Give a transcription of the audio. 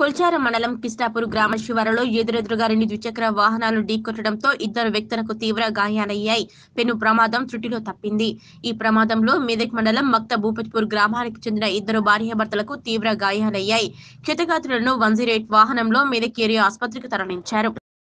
కొల్చార మండలం కిష్టాపూర్ గ్రామ శివారులో ఎదురెదురుగా రెండు ద్విచక్ర వాహనాలు ఢీకొట్టడంతో ఇద్దరు వ్యక్తులకు తీవ్ర గాయాలయ్యాయి పెను ప్రమాదం త్రుటిలో తప్పింది ఈ ప్రమాదంలో మెదక్ మండలం మక్త భూపతిపూర్ గ్రామానికి చెందిన ఇద్దరు భార్యాభర్తలకు తీవ్ర గాయాలయ్యాయి క్షతగాత్రులను వన్ జీరో ఎయిట్ వాహనంలో మెదక్ ఏరియా ఆసుపత్రికి తరలించారు